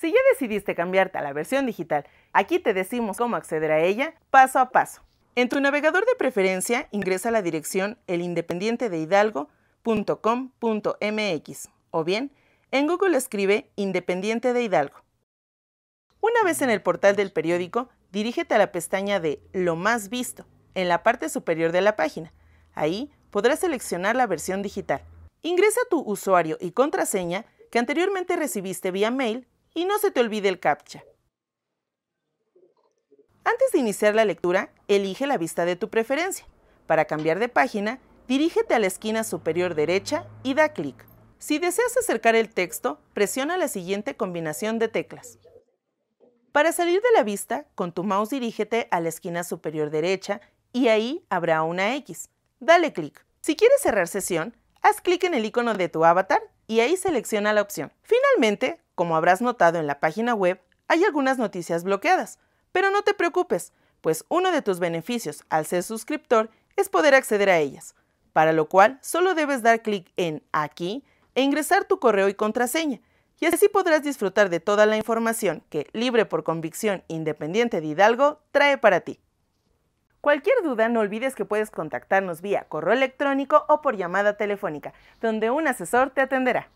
Si ya decidiste cambiarte a la versión digital, aquí te decimos cómo acceder a ella paso a paso. En tu navegador de preferencia ingresa la dirección elindependientedehidalgo.com.mx o bien en Google escribe Independiente de Hidalgo. Una vez en el portal del periódico, dirígete a la pestaña de Lo más visto en la parte superior de la página. Ahí podrás seleccionar la versión digital. Ingresa tu usuario y contraseña que anteriormente recibiste vía mail y no se te olvide el CAPTCHA. Antes de iniciar la lectura, elige la vista de tu preferencia. Para cambiar de página, dirígete a la esquina superior derecha y da clic. Si deseas acercar el texto, presiona la siguiente combinación de teclas. Para salir de la vista, con tu mouse dirígete a la esquina superior derecha y ahí habrá una X. Dale clic. Si quieres cerrar sesión, haz clic en el icono de tu avatar y ahí selecciona la opción. Finalmente, como habrás notado en la página web, hay algunas noticias bloqueadas, pero no te preocupes, pues uno de tus beneficios al ser suscriptor es poder acceder a ellas, para lo cual solo debes dar clic en aquí e ingresar tu correo y contraseña, y así podrás disfrutar de toda la información que Libre por Convicción Independiente de Hidalgo trae para ti. Cualquier duda no olvides que puedes contactarnos vía correo electrónico o por llamada telefónica, donde un asesor te atenderá.